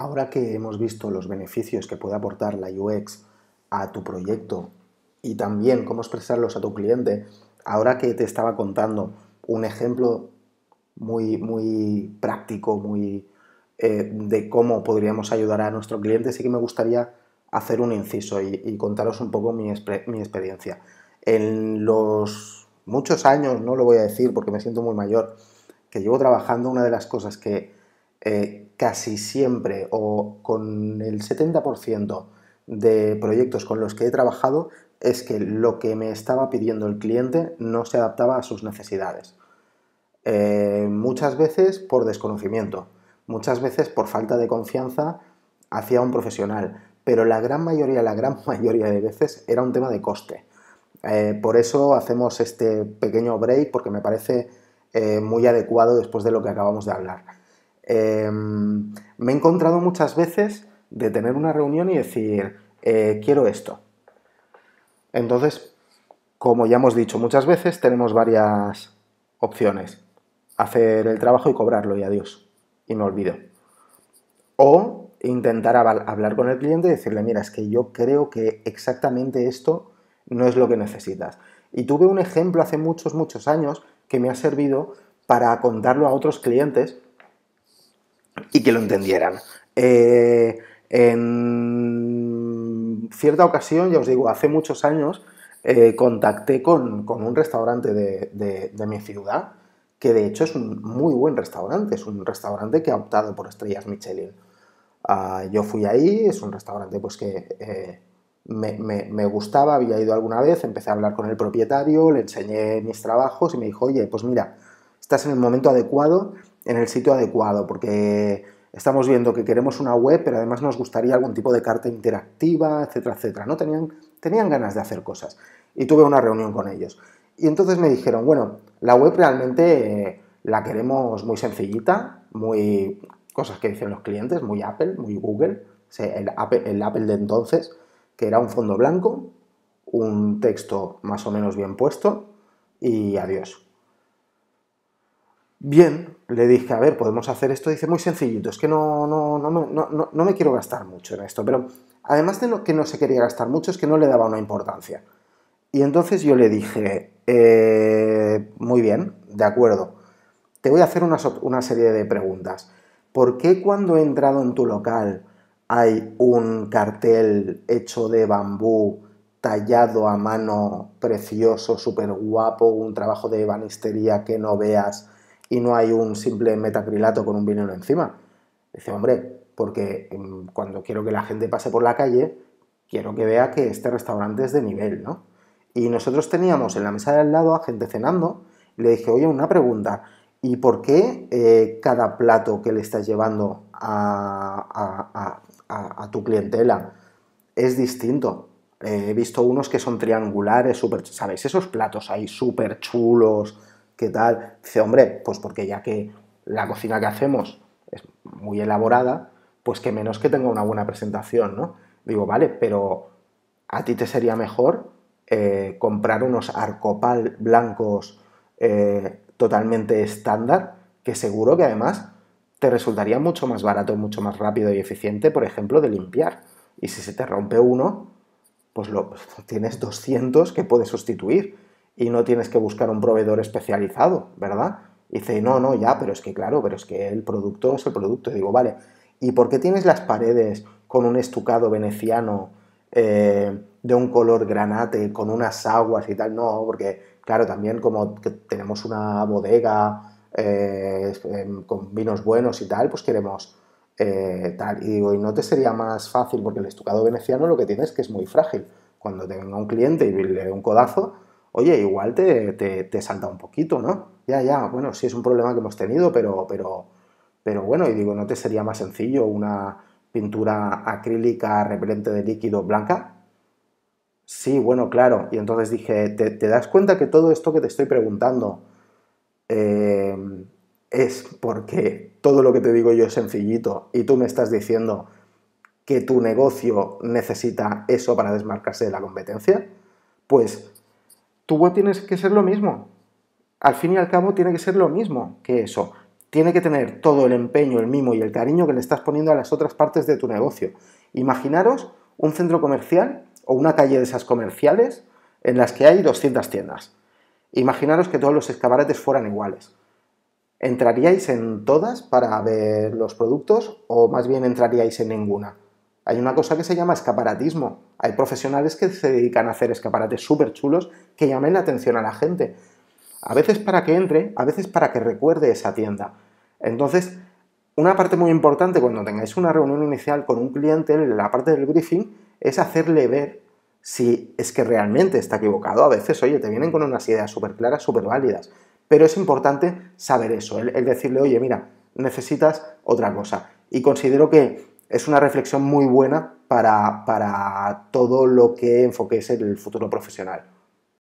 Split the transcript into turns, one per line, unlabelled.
Ahora que hemos visto los beneficios que puede aportar la UX a tu proyecto y también cómo expresarlos a tu cliente, ahora que te estaba contando un ejemplo muy, muy práctico, muy eh, de cómo podríamos ayudar a nuestro cliente, sí que me gustaría hacer un inciso y, contaros un poco mi, experiencia. En los muchos años, no lo voy a decir porque me siento muy mayor, que llevo trabajando, una de las cosas que eh, casi siempre o con el 70% de proyectos con los que he trabajado es que lo que me estaba pidiendo el cliente no se adaptaba a sus necesidades. Eh, muchas veces por desconocimiento, muchas veces por falta de confianza hacia un profesional, pero la gran mayoría, la gran mayoría de veces era un tema de coste. Eh, por eso hacemos este pequeño break porque me parece muy adecuado después de lo que acabamos de hablar. Em, me he encontrado muchas veces de tener una reunión y decir, eh, quiero esto. Entonces, como ya hemos dicho muchas veces, tenemos varias opciones. Hacer el trabajo y cobrarlo y adiós. Y me olvido. O intentar hablar con el cliente y decirle, mira, es que yo creo que exactamente esto no es lo que necesitas. Y tuve un ejemplo hace muchos, muchos años que me ha servido para contarlo a otros clientes y que lo entendieran. Eh, en cierta ocasión, ya os digo, hace muchos años, eh, contacté con, un restaurante de, de, mi ciudad, que de hecho es un muy buen restaurante, es un restaurante que ha optado por estrellas Michelin. Ah, yo fui ahí, es un restaurante pues que eh, me, me, gustaba, había ido alguna vez, empecé a hablar con el propietario, le enseñé mis trabajos y me dijo, oye, pues mira, estás en el momento adecuado en el sitio adecuado, porque estamos viendo que queremos una web, pero además nos gustaría algún tipo de carta interactiva, etcétera, etcétera. ¿no? Tenían, tenían ganas de hacer cosas. Y tuve una reunión con ellos. Y entonces me dijeron, bueno, la web realmente eh, la queremos muy sencillita, muy cosas que dicen los clientes, muy Apple, muy Google, el Apple de entonces, que era un fondo blanco, un texto más o menos bien puesto y adiós bien, le dije, a ver, podemos hacer esto. Dice, muy sencillito, es que no, no, no, no, no me quiero gastar mucho en esto. Pero además de que no se quería gastar mucho, es que no le daba una importancia. Y entonces yo le dije, eh, muy bien, de acuerdo, te voy a hacer una, una serie de preguntas. ¿Por qué cuando he entrado en tu local hay un cartel hecho de bambú, tallado a mano, precioso, súper guapo, un trabajo de banistería que no veas? y no hay un simple metacrilato con un vinilo encima. Dice, hombre, porque mm, cuando quiero que la gente pase por la calle, quiero que vea que este restaurante es de nivel, ¿no? Y nosotros teníamos en la mesa de al lado a gente cenando, le dije, oye, una pregunta, ¿y por qué eh, cada plato que le estás llevando a, tu clientela es distinto? Eh, he visto unos que son triangulares, super, ¿sabéis? Esos platos ahí súper chulos, ¿qué tal? Dice, hombre, pues porque ya que la cocina que hacemos es muy elaborada, pues que menos que tenga una buena presentación, ¿no? Digo, vale, pero a ti te sería mejor eh, comprar unos arcopal blancos eh, totalmente estándar, que seguro que además te resultaría mucho más barato, mucho más rápido y eficiente, por ejemplo, de limpiar. Y si se te rompe uno, pues lo, tienes 200 que puedes sustituir y no tienes que buscar un proveedor especializado, ¿verdad? Y dice, no, no, ya, pero es que claro, pero es que el producto es el producto. digo, vale, ¿y por qué tienes las paredes con un estucado veneciano eh, de un color granate, con unas aguas y tal? No, porque claro, también como tenemos una bodega eh, em, con vinos buenos y tal, pues queremos eh, tal. Y digo, ¿y no te sería más fácil? Porque el estucado veneciano lo que tienes es que es muy frágil. Cuando tenga un cliente y le dé un codazo, oye, igual te, salta un poquito, ¿no? Ya, ya, bueno, sí es un problema que hemos tenido, pero, pero, pero bueno, y digo, ¿no te sería más sencillo una pintura acrílica repelente de líquido blanca? Sí, bueno, claro. Y entonces dije, ¿te, das cuenta que todo esto que te estoy preguntando eh, es porque todo lo que te digo yo es sencillito y tú me estás diciendo que tu negocio necesita eso para desmarcarse de la competencia? Pues tu web tiene que ser lo mismo. Al fin y al cabo tiene que ser lo mismo que eso. Tiene que tener todo el empeño, el mimo y el cariño que le estás poniendo a las otras partes de tu negocio. Imaginaros un centro comercial o una calle de esas comerciales en las que hay 200 tiendas. Imaginaros que todos los escaparates fueran iguales. ¿Entraríais en todas para ver los productos o más bien entraríais en ninguna? Hay una cosa que se llama escaparatismo. Hay profesionales que se dedican a hacer escaparates súper chulos que llamen la atención a la gente. A veces para que entre, a veces para que recuerde esa tienda. Entonces, una parte muy importante cuando tengáis una reunión inicial con un cliente, la parte del briefing, es hacerle ver si es que realmente está equivocado. A veces, oye, te vienen con unas ideas súper claras, súper válidas. Pero es importante saber eso, el, el decirle, oye, mira, necesitas otra cosa. Y considero que es una reflexión muy buena para, para todo lo que enfoque en el futuro profesional.